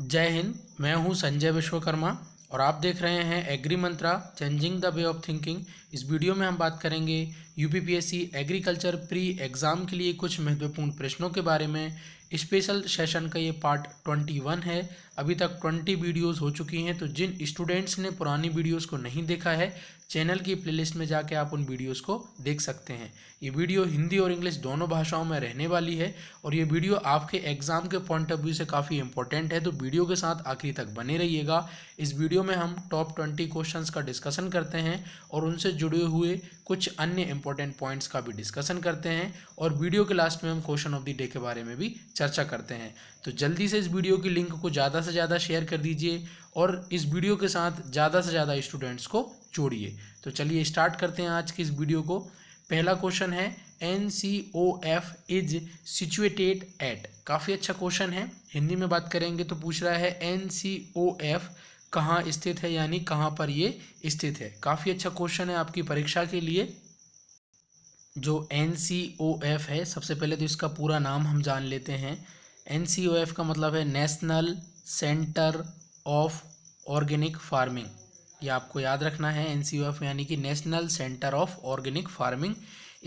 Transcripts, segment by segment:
जय हिंद मैं हूं संजय विश्वकर्मा और आप देख रहे हैं Agri Mantra changing the way of thinking इस वीडियो में हम बात करेंगे यूपीपीएससी एग्रीकल्चर प्री एग्ज़ाम के लिए कुछ महत्वपूर्ण प्रश्नों के बारे में स्पेशल सेशन का ये पार्ट ट्वेंटी वन है अभी तक ट्वेंटी वीडियोस हो चुकी हैं तो जिन स्टूडेंट्स ने पुरानी वीडियोस को नहीं देखा है चैनल की प्लेलिस्ट में जाके आप उन वीडियोस को देख सकते हैं ये वीडियो हिंदी और इंग्लिश दोनों भाषाओं में रहने वाली है और ये वीडियो आपके एग्ज़ाम के पॉइंट ऑफ व्यू से काफ़ी इंपॉर्टेंट है तो वीडियो के साथ आखिरी तक बने रहिएगा इस वीडियो में हम टॉप ट्वेंटी क्वेश्चन का डिस्कसन करते हैं और उनसे जुड़े हुए कुछ अन्य इंपॉर्टेंट पॉइंट्स का भी डिस्कसन करते हैं और वीडियो के लास्ट में हम क्वेश्चन ऑफ द डे के बारे में भी चर्चा करते हैं तो जल्दी से इस वीडियो की लिंक को ज़्यादा से ज़्यादा शेयर कर दीजिए और इस वीडियो के साथ ज़्यादा से ज़्यादा स्टूडेंट्स को जोड़िए तो चलिए स्टार्ट करते हैं आज के इस वीडियो को पहला क्वेश्चन है N C O F is situated at काफ़ी अच्छा क्वेश्चन है हिंदी में बात करेंगे तो पूछ रहा है एन सी ओ एफ कहाँ स्थित है यानी कहाँ पर ये स्थित है काफ़ी अच्छा क्वेश्चन है आपकी परीक्षा के लिए जो एन सी ओ एफ है सबसे पहले तो इसका पूरा नाम हम जान लेते हैं एन सी ओ एफ का मतलब है national centre of organic farming ये आपको याद रखना है एन यानी कि national centre of organic farming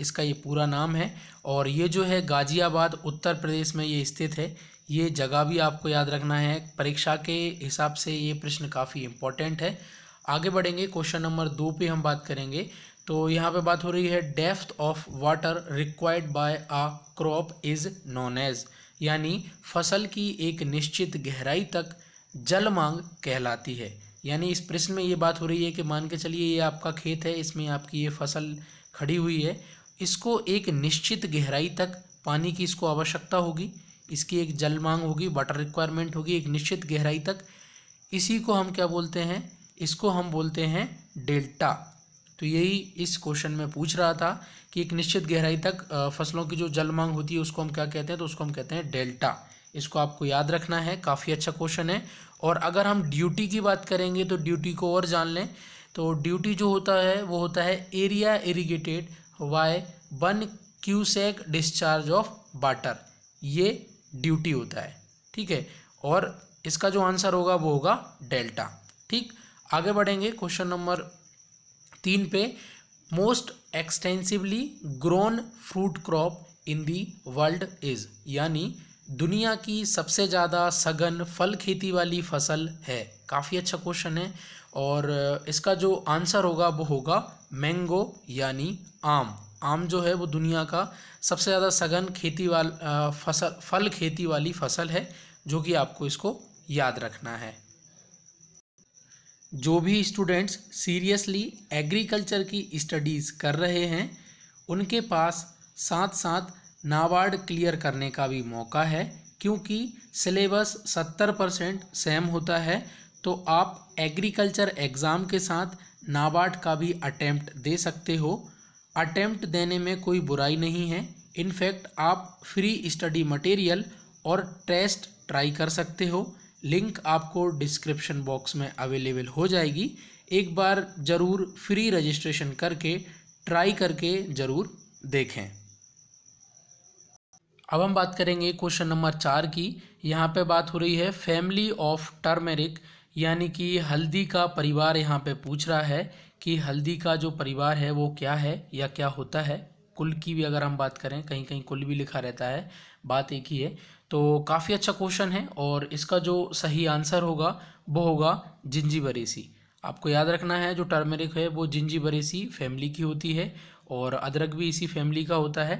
इसका ये पूरा नाम है और ये जो है गाज़ियाबाद उत्तर प्रदेश में ये स्थित है ये जगह भी आपको याद रखना है परीक्षा के हिसाब से ये प्रश्न काफ़ी इम्पोर्टेंट है आगे बढ़ेंगे क्वेश्चन नंबर दो पे हम बात करेंगे तो यहाँ पे बात हो रही है depth of water required by a crop is known as यानी फसल की एक निश्चित गहराई तक जल मांग कहलाती है यानी इस प्रश्न में ये बात हो रही है कि मान के चलिए ये आपका खेत है इसमें आपकी ये फसल खड़ी हुई है इसको एक निश्चित गहराई तक पानी की इसको आवश्यकता होगी इसकी एक जल मांग होगी वाटर रिक्वायरमेंट होगी एक निश्चित गहराई तक इसी को हम क्या बोलते हैं इसको हम बोलते हैं डेल्टा तो यही इस क्वेश्चन में पूछ रहा था कि एक निश्चित गहराई तक फसलों की जो जल मांग होती है उसको हम क्या कहते हैं तो उसको हम कहते हैं डेल्टा इसको आपको याद रखना है काफ़ी अच्छा क्वेश्चन है और अगर हम ड्यूटी की बात करेंगे तो ड्यूटी को और जान लें तो ड्यूटी जो होता है वो होता है area irrigated by one cusec discharge of water ये ड्यूटी होता है ठीक है और इसका जो आंसर होगा वो होगा डेल्टा ठीक आगे बढ़ेंगे क्वेश्चन नंबर तीन पे most extensively grown fruit crop in the world is यानी दुनिया की सबसे ज़्यादा सघन फल खेती वाली फसल है काफ़ी अच्छा क्वेश्चन है और इसका जो आंसर होगा वो होगा मैंगो यानी आम आम जो है वो दुनिया का सबसे ज़्यादा सघन खेती वाल फसल फल खेती वाली फसल है जो कि आपको इसको याद रखना है जो भी स्टूडेंट्स सीरियसली एग्रीकल्चर की स्टडीज़ कर रहे हैं उनके पास साथ साथ नाबार्ड क्लियर करने का भी मौका है क्योंकि सिलेबस सत्तर परसेंट सेम होता है तो आप एग्रीकल्चर एग्ज़ाम के साथ नाबार्ड का भी अटैम्प्ट दे सकते हो अटैम्प्ट देने में कोई बुराई नहीं है इनफैक्ट आप फ्री स्टडी मटेरियल और टेस्ट ट्राई कर सकते हो लिंक आपको डिस्क्रिप्शन बॉक्स में अवेलेबल हो जाएगी एक बार ज़रूर फ्री रजिस्ट्रेशन करके ट्राई करके ज़रूर देखें अब हम बात करेंगे क्वेश्चन नंबर चार की यहाँ पे बात हो रही है फैमिली ऑफ टर्मेरिक यानी कि हल्दी का परिवार यहाँ पे पूछ रहा है कि हल्दी का जो परिवार है वो क्या है या क्या होता है कुल की भी अगर हम बात करें कहीं कहीं कुल भी लिखा रहता है बात एक ही है तो काफ़ी अच्छा क्वेश्चन है और इसका जो सही आंसर होगा वो होगा जिंजी बरेसी आपको याद रखना है जो टर्मेरिक है वो जिंजी बरेसी फैमिली की होती है और अदरक भी इसी फैमिली का होता है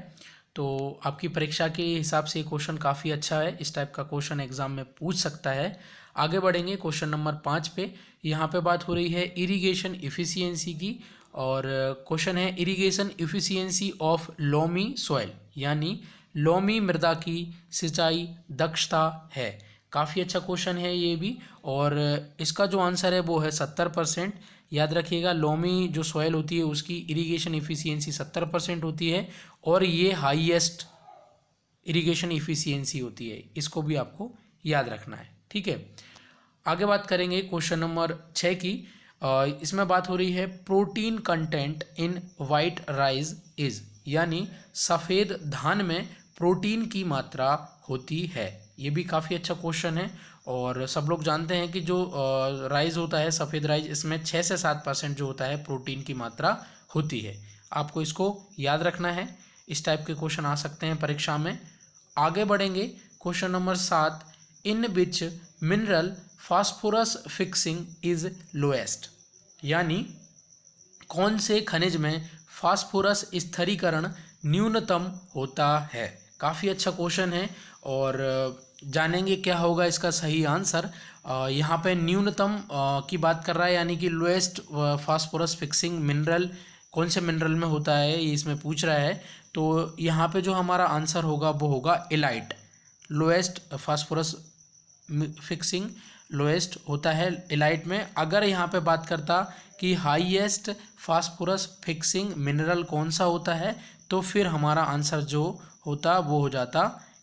तो आपकी परीक्षा के हिसाब से ये क्वेश्चन काफ़ी अच्छा है इस टाइप का क्वेश्चन एग्ज़ाम में पूछ सकता है आगे बढ़ेंगे क्वेश्चन नंबर पाँच पे यहाँ पे बात हो रही है इरिगेशन इफ़िशियंसी की और क्वेश्चन है irrigation efficiency of loamy soil यानी लोमी मृदा की सिंचाई दक्षता है काफ़ी अच्छा क्वेश्चन है ये भी और इसका जो आंसर है वो है सत्तर परसेंट याद रखिएगा लोमी जो सॉयल होती है उसकी इरिगेशन इफ़िशियंसी सत्तर परसेंट होती है और ये हाईएस्ट इरिगेशन इफ़िशियंसी होती है इसको भी आपको याद रखना है ठीक है आगे बात करेंगे क्वेश्चन नंबर छः की इसमें बात हो रही है protein content in white rice is यानी सफ़ेद धान में प्रोटीन की मात्रा होती है ये भी काफ़ी अच्छा क्वेश्चन है और सब लोग जानते हैं कि जो राइज़ होता है सफ़ेद राइज इसमें छः से सात परसेंट जो होता है प्रोटीन की मात्रा होती है आपको इसको याद रखना है इस टाइप के क्वेश्चन आ सकते हैं परीक्षा में आगे बढ़ेंगे क्वेश्चन नंबर सात in which mineral phosphorus fixing is lowest यानी कौन से खनिज में फास्फोरस स्थिरीकरण न्यूनतम होता है काफ़ी अच्छा क्वेश्चन है और जानेंगे क्या होगा इसका सही आंसर यहाँ पे न्यूनतम की बात कर रहा है यानी कि लोएस्ट फास्फोरस फिक्सिंग मिनरल कौन से मिनरल में होता है ये इसमें पूछ रहा है तो यहाँ पे जो हमारा आंसर होगा वो होगा illite lowest phosphorus fixing lowest होता है एलाइट में अगर यहाँ पे बात करता कि हाईएस्ट फास्फोरस फिक्सिंग मिनरल कौन सा होता है तो फिर हमारा आंसर जो होता वो हो जाता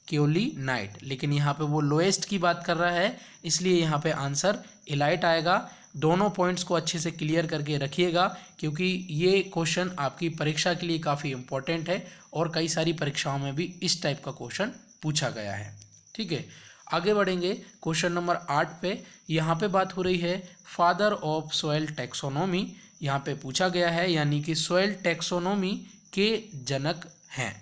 क्योली नाइट लेकिन यहाँ पे वो लोएस्ट की बात कर रहा है इसलिए यहाँ पे आंसर इलाइट आएगा दोनों पॉइंट्स को अच्छे से क्लियर करके रखिएगा क्योंकि ये क्वेश्चन आपकी परीक्षा के लिए काफ़ी इंपॉर्टेंट है और कई सारी परीक्षाओं में भी इस टाइप का क्वेश्चन पूछा गया है ठीक है आगे बढ़ेंगे क्वेश्चन नंबर आठ पे यहाँ पे बात हो रही है फादर ऑफ सोयल टैक्सोनोमी यहाँ पे पूछा गया है यानी कि सोयल टैक्सोनोमी के जनक हैं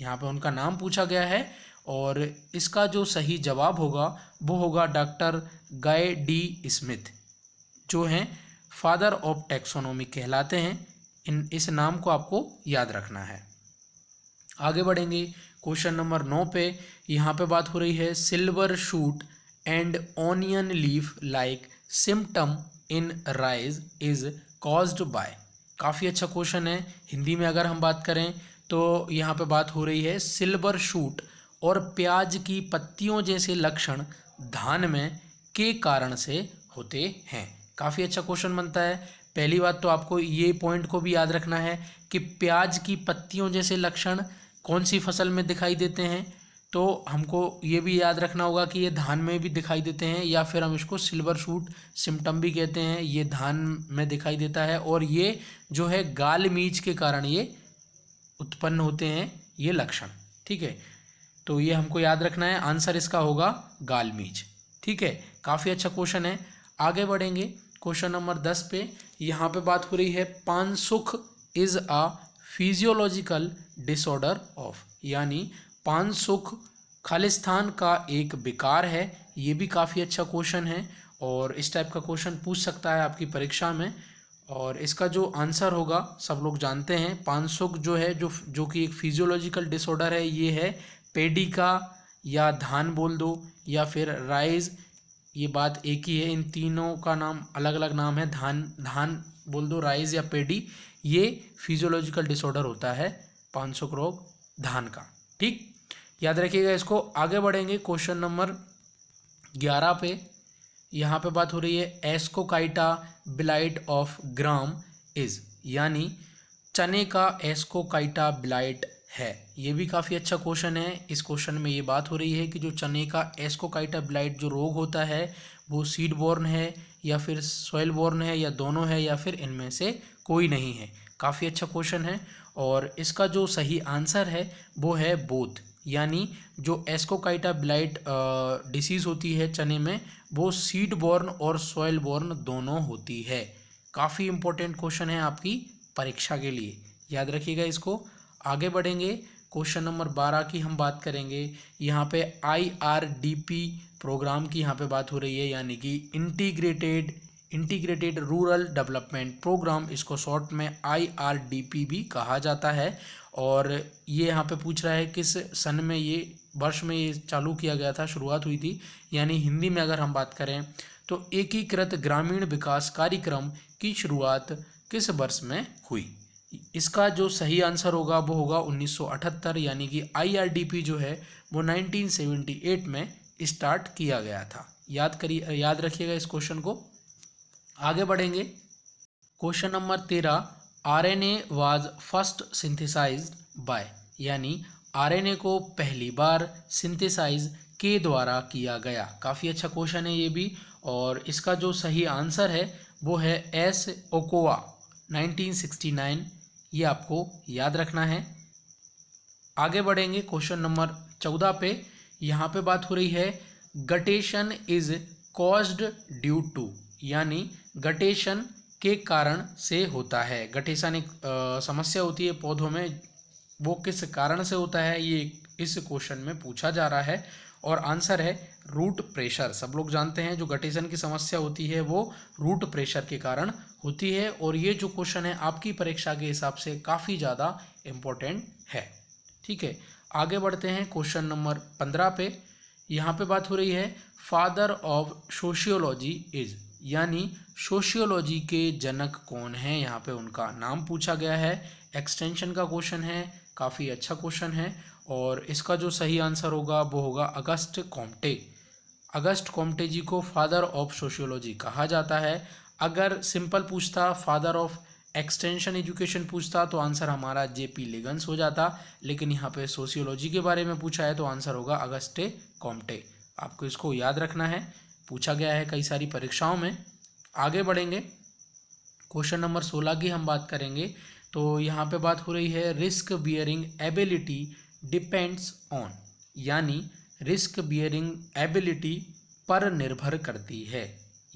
यहाँ पे उनका नाम पूछा गया है और इसका जो सही जवाब होगा वो होगा डॉक्टर गाय डी स्मिथ जो हैं फादर ऑफ टैक्सोनोमी कहलाते हैं इन इस नाम को आपको याद रखना है आगे बढ़ेंगे क्वेश्चन नंबर नौ पे यहाँ पे बात हो रही है silver shoot and onion leaf like symptom in rice is caused by काफ़ी अच्छा क्वेश्चन है हिंदी में अगर हम बात करें तो यहाँ पे बात हो रही है सिल्वर शूट और प्याज की पत्तियों जैसे लक्षण धान में के कारण से होते हैं काफ़ी अच्छा क्वेश्चन बनता है पहली बात तो आपको ये पॉइंट को भी याद रखना है कि प्याज की पत्तियों जैसे लक्षण कौन सी फसल में दिखाई देते हैं तो हमको ये भी याद रखना होगा कि ये धान में भी दिखाई देते हैं या फिर हम इसको सिल्वर सूट सिम्टम भी कहते हैं ये धान में दिखाई देता है और ये जो है गाल मीज के कारण ये उत्पन्न होते हैं ये लक्षण ठीक है तो ये हमको याद रखना है आंसर इसका होगा गालमीज ठीक है काफ़ी अच्छा क्वेश्चन है आगे बढ़ेंगे क्वेश्चन नंबर दस पे यहाँ पे बात हो रही है pan sukh is a physiological disorder of यानी पान सुख खालिस्तान का एक बेकार है ये भी काफ़ी अच्छा क्वेश्चन है और इस टाइप का क्वेश्चन पूछ सकता है आपकी परीक्षा में और इसका जो आंसर होगा सब लोग जानते हैं पान सुख जो है जो जो कि एक फिजियोलॉजिकल डिसऑर्डर है ये है पेडी का या धान बोल दो या फिर राइज ये बात एक ही है इन तीनों का नाम अलग अलग नाम है धान धान बोल दो राइज या पेडी ये फिजियोलॉजिकल डिसऑर्डर होता है पाँच सौ रोग धान का ठीक याद रखिएगा इसको आगे बढ़ेंगे क्वेश्चन नंबर ग्यारह पे यहाँ पे बात हो रही है ascochyta blight of gram is यानी चने का एस्कोकाइटा ब्लाइट है ये भी काफ़ी अच्छा क्वेश्चन है इस क्वेश्चन में ये बात हो रही है कि जो चने का एस्कोकाइटा ब्लाइट जो रोग होता है वो सीड बोर्न है या फिर सॉयल बोर्न है या दोनों है या फिर इनमें से कोई नहीं है काफ़ी अच्छा क्वेश्चन है और इसका जो सही आंसर है वो है बोथ यानी जो एस्कोकाइटा ब्लाइट डिसीज़ होती है चने में वो सीड बोर्न और सॉयल बोर्न दोनों होती है काफ़ी इंपॉर्टेंट क्वेश्चन है आपकी परीक्षा के लिए याद रखिएगा इसको आगे बढ़ेंगे क्वेश्चन नंबर बारह की हम बात करेंगे यहाँ पे आईआरडीपी प्रोग्राम की यहाँ पे बात हो रही है यानी कि integrated integrated rural development programme इसको शॉर्ट में आईआरडीपी भी कहा जाता है और ये यहाँ पे पूछ रहा है किस सन में ये वर्ष में ये चालू किया गया था शुरुआत हुई थी यानी हिंदी में अगर हम बात करें तो एकीकृत ग्रामीण विकास कार्यक्रम की शुरुआत किस वर्ष में हुई इसका जो सही आंसर होगा वो होगा 1978 यानी कि आईआरडीपी जो है वो 1978 में स्टार्ट किया गया था याद करिए याद रखिएगा इस क्वेश्चन को आगे बढ़ेंगे क्वेश्चन नंबर तेरह R N A was first synthesised by यानी आरएनए को पहली बार सिंथेसाइज के द्वारा किया गया काफ़ी अच्छा क्वेश्चन है ये भी और इसका जो सही आंसर है वो है एस ओकोवा ये आपको याद रखना है आगे बढ़ेंगे क्वेश्चन नंबर चौदह पे यहाँ पे बात हो रही है guttation is caused due to यानी गटेशन के कारण से होता है गटेशन एक समस्या होती है पौधों में वो किस कारण से होता है ये इस क्वेश्चन में पूछा जा रहा है और आंसर है रूट प्रेशर सब लोग जानते हैं जो गटेशन की समस्या होती है वो रूट प्रेशर के कारण होती है और ये जो क्वेश्चन है आपकी परीक्षा के हिसाब से काफ़ी ज़्यादा इम्पोर्टेंट है ठीक है आगे बढ़ते हैं क्वेश्चन नंबर पंद्रह पे यहाँ पे बात हो रही है फादर ऑफ सोशियोलॉजी इज़ यानी सोशियोलॉजी के जनक कौन हैं यहाँ पे उनका नाम पूछा गया है एक्सटेंशन का क्वेश्चन है काफ़ी अच्छा क्वेश्चन है और इसका जो सही आंसर होगा वो होगा अगस्त कॉम्टे अगस्त कॉम्टे जी को फादर ऑफ सोशियोलॉजी कहा जाता है अगर सिंपल पूछता फादर ऑफ एक्सटेंशन एजुकेशन पूछता तो आंसर हमारा जे पी लेगन्स हो जाता लेकिन यहाँ पे सोशियोलॉजी के बारे में पूछा है तो आंसर होगा अगस्टे कॉम्टे आपको इसको याद रखना है पूछा गया है कई सारी परीक्षाओं में आगे बढ़ेंगे क्वेश्चन नंबर सोलह की हम बात करेंगे तो यहाँ पे बात हो रही है risk bearing ability depends on यानी रिस्क बियरिंग एबिलिटी पर निर्भर करती है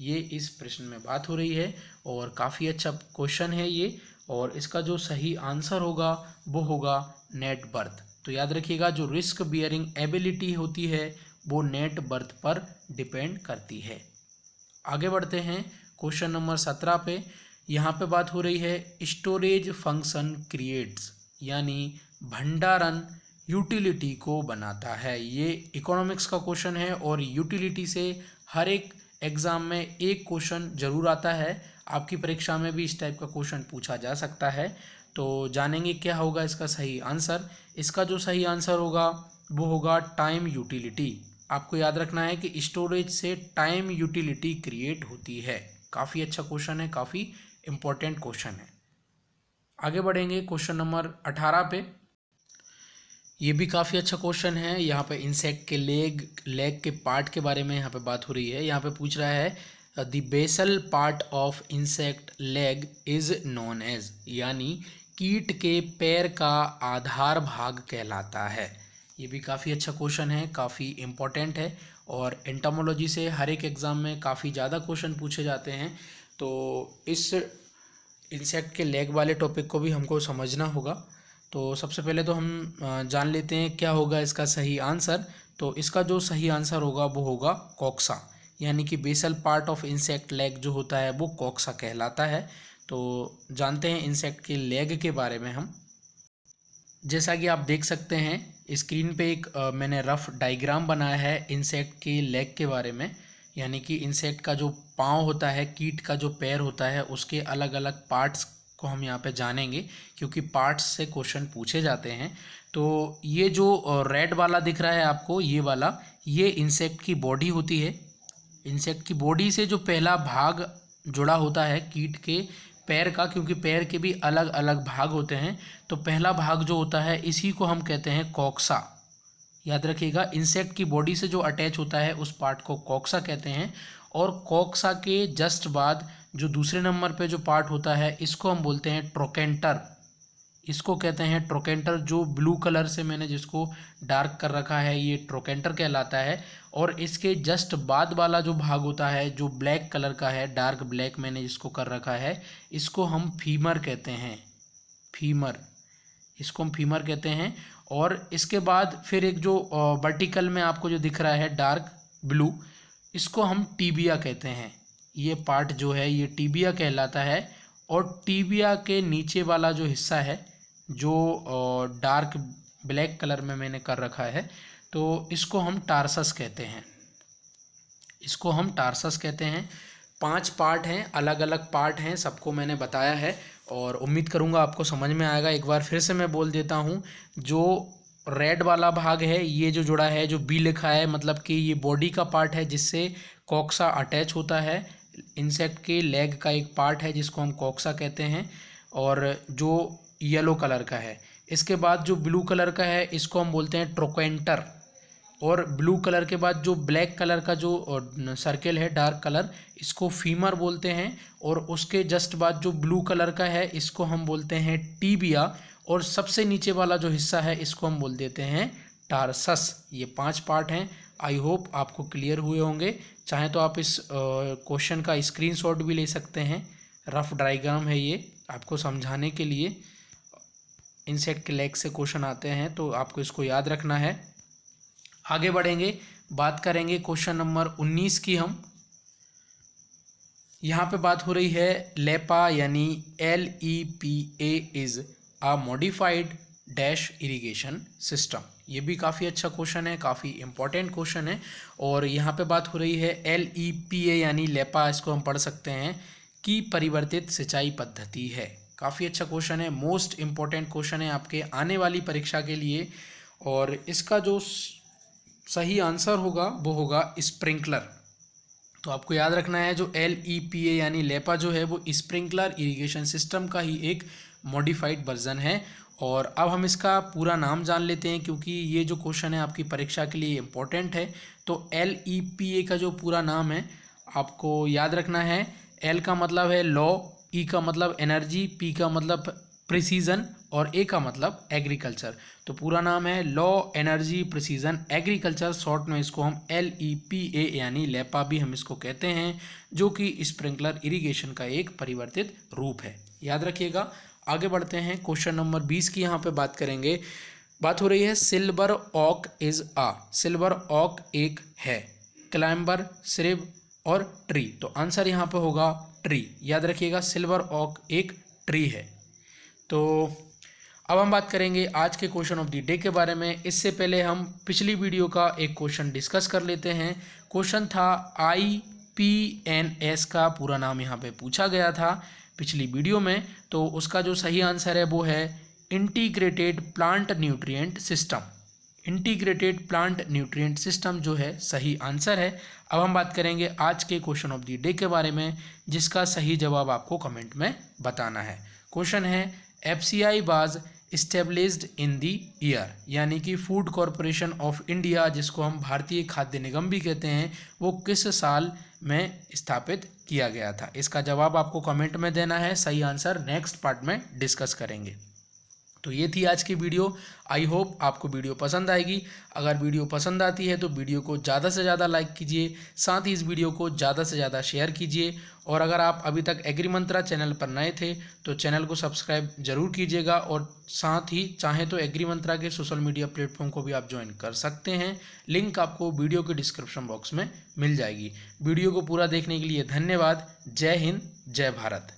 ये इस प्रश्न में बात हो रही है और काफ़ी अच्छा क्वेश्चन है ये और इसका जो सही आंसर होगा वो होगा नेट बर्थ तो याद रखिएगा जो रिस्क बियरिंग एबिलिटी होती है वो नेट बर्थ पर डिपेंड करती है आगे बढ़ते हैं क्वेश्चन नंबर सत्रह पे यहाँ पे बात हो रही है स्टोरेज फंक्शन क्रिएट्स यानी भंडारण यूटिलिटी को बनाता है ये इकोनॉमिक्स का क्वेश्चन है और यूटिलिटी से हर एक एग्ज़ाम में एक क्वेश्चन ज़रूर आता है आपकी परीक्षा में भी इस टाइप का क्वेश्चन पूछा जा सकता है तो जानेंगे क्या होगा इसका सही आंसर इसका जो सही आंसर होगा वो होगा टाइम यूटिलिटी आपको याद रखना है कि स्टोरेज से टाइम यूटिलिटी क्रिएट होती है काफ़ी अच्छा क्वेश्चन है काफ़ी इम्पोर्टेंट क्वेश्चन है आगे बढ़ेंगे क्वेश्चन नंबर अठारह पे ये भी काफ़ी अच्छा क्वेश्चन है यहाँ पे इंसेक्ट के लेग लेग के पार्ट के बारे में यहाँ पे बात हो रही है यहाँ पे पूछ रहा है the basal part of insect leg is known as यानी कीट के पैर का आधार भाग कहलाता है ये भी काफ़ी अच्छा क्वेश्चन है काफ़ी इम्पॉर्टेंट है और एंटामोलॉजी से हर एक एग्ज़ाम में काफ़ी ज़्यादा क्वेश्चन पूछे जाते हैं तो इस इंसेक्ट के लेग वाले टॉपिक को भी हमको समझना होगा तो सबसे पहले तो हम जान लेते हैं क्या होगा इसका सही आंसर तो इसका जो सही आंसर होगा वो होगा कॉक्सा यानी कि basal part of insect leg जो होता है वो कॉक्सा कहलाता है तो जानते हैं इंसेक्ट के लेग के बारे में हम जैसा कि आप देख सकते हैं स्क्रीन पे एक आ, मैंने रफ डायग्राम बनाया है इंसेक्ट के लेग के बारे में यानी कि इंसेक्ट का जो पाँव होता है कीट का जो पैर होता है उसके अलग अलग पार्ट्स को हम यहाँ पे जानेंगे क्योंकि पार्ट्स से क्वेश्चन पूछे जाते हैं तो ये जो रेड वाला दिख रहा है आपको ये वाला ये इंसेक्ट की बॉडी होती है इंसेक्ट की बॉडी से जो पहला भाग जुड़ा होता है कीट के पैर का क्योंकि पैर के भी अलग अलग भाग होते हैं तो पहला भाग जो होता है इसी को हम कहते हैं कॉक्सा याद रखिएगा इंसेक्ट की बॉडी से जो अटैच होता है उस पार्ट को कॉक्सा कहते हैं और कॉक्सा के जस्ट बाद जो दूसरे नंबर पे जो पार्ट होता है इसको हम बोलते हैं ट्रोकेंटर इसको कहते हैं ट्रोकेंटर जो ब्लू कलर से मैंने जिसको डार्क कर रखा है ये ट्रोकेंटर कहलाता है और इसके जस्ट बाद वाला जो भाग होता है जो ब्लैक कलर का है डार्क ब्लैक मैंने इसको कर रखा है इसको हम फीमर कहते हैं फीमर इसको हम फीमर कहते हैं और इसके बाद फिर एक जो वर्टिकल में आपको जो दिख रहा है डार्क ब्लू इसको हम टीबिया कहते हैं ये पार्ट जो है ये टीबिया कहलाता है और टीबिया के नीचे वाला जो हिस्सा है जो डार्क ब्लैक कलर में मैंने कर रखा है तो इसको हम टारसस कहते हैं इसको हम टारसस कहते हैं पांच पार्ट हैं अलग अलग पार्ट हैं सबको मैंने बताया है और उम्मीद करूँगा आपको समझ में आएगा एक बार फिर से मैं बोल देता हूँ जो रेड वाला भाग है ये जो जुड़ा है जो बी लिखा है मतलब कि ये बॉडी का पार्ट है जिससे कॉक्सा अटैच होता है इंसेक्ट के लेग का एक पार्ट है जिसको हम कॉक्सा कहते हैं और जो येलो कलर का है इसके बाद जो ब्लू कलर का है इसको हम बोलते हैं ट्रोकेंटर और ब्लू कलर के बाद जो ब्लैक कलर का जो सर्कल है डार्क कलर इसको फीमर बोलते हैं और उसके जस्ट बाद जो ब्लू कलर का है इसको हम बोलते हैं टीबिया और सबसे नीचे वाला जो हिस्सा है इसको हम बोल देते हैं टारसस ये पांच पार्ट हैं आई होप आपको क्लियर हुए होंगे चाहे तो आप इस क्वेश्चन का स्क्रीन भी ले सकते हैं रफ ड्राइग्राम है ये आपको समझाने के लिए इंसेक्ट के लेग से क्वेश्चन आते हैं तो आपको इसको याद रखना है आगे बढ़ेंगे बात करेंगे क्वेश्चन नंबर उन्नीस की हम यहाँ पे बात हो रही है लेपा यानी L E P A is a modified dash irrigation system ये भी काफ़ी अच्छा क्वेश्चन है काफ़ी इंपॉर्टेंट क्वेश्चन है और यहाँ पे बात हो रही है एल ई पी ए यानी लेपा इसको हम पढ़ सकते हैं की परिवर्तित सिंचाई पद्धति है काफ़ी अच्छा क्वेश्चन है मोस्ट इम्पॉर्टेंट क्वेश्चन है आपके आने वाली परीक्षा के लिए और इसका जो सही आंसर होगा वो होगा स्प्रिंकलर तो आपको याद रखना है जो एल ई पी ए यानी लेपा जो है वो स्प्रिंकलर इरिगेशन सिस्टम का ही एक मॉडिफाइड वर्जन है और अब हम इसका पूरा नाम जान लेते हैं क्योंकि ये जो क्वेश्चन है आपकी परीक्षा के लिए इम्पोर्टेंट है तो एल ई पी ए का जो पूरा नाम है आपको याद रखना है एल का मतलब है लॉ ई e का मतलब एनर्जी पी का मतलब प्रिसीजन और ए का मतलब एग्रीकल्चर तो पूरा नाम है low energy precision agriculture short में इसको हम एल ई पी ए यानी लेपा भी हम इसको कहते हैं जो कि स्प्रिंकलर इरिगेशन का एक परिवर्तित रूप है याद रखिएगा आगे बढ़ते हैं क्वेश्चन नंबर बीस की यहाँ पे बात करेंगे बात हो रही है सिल्वर ऑक इज़ आ सिल्वर ऑक एक है क्लाइंबर सिर्व और ट्री तो आंसर यहाँ पे होगा ट्री याद रखिएगा सिल्वर ऑक एक ट्री है तो अब हम बात करेंगे आज के क्वेश्चन ऑफ द डे के बारे में इससे पहले हम पिछली वीडियो का एक क्वेश्चन डिस्कस कर लेते हैं क्वेश्चन था आई पी एन एस का पूरा नाम यहाँ पे पूछा गया था पिछली वीडियो में तो उसका जो सही आंसर है वो है integrated plant nutrient system integrated plant nutrient system जो है सही आंसर है अब हम बात करेंगे आज के क्वेश्चन ऑफ द डे के बारे में जिसका सही जवाब आपको कमेंट में बताना है क्वेश्चन है एफ सी आई बाज इस्टेब्लिश्ड इन दी ईयर यानी कि फूड कॉरपोरेशन ऑफ इंडिया जिसको हम भारतीय खाद्य निगम भी कहते हैं वो किस साल में स्थापित किया गया था इसका जवाब आपको कमेंट में देना है सही आंसर नेक्स्ट पार्ट में डिस्कस करेंगे तो ये थी आज की वीडियो आई होप आपको वीडियो पसंद आएगी अगर वीडियो पसंद आती है तो वीडियो को ज़्यादा से ज़्यादा लाइक कीजिए साथ ही इस वीडियो को ज़्यादा से ज़्यादा शेयर कीजिए और अगर आप अभी तक एग्री मंत्रा चैनल पर नए थे तो चैनल को सब्सक्राइब जरूर कीजिएगा और साथ ही चाहें तो एग्री मंत्रा के सोशल मीडिया प्लेटफॉर्म को भी आप ज्वाइन कर सकते हैं लिंक आपको वीडियो के डिस्क्रिप्शन बॉक्स में मिल जाएगी वीडियो को पूरा देखने के लिए धन्यवाद जय हिंद जय भारत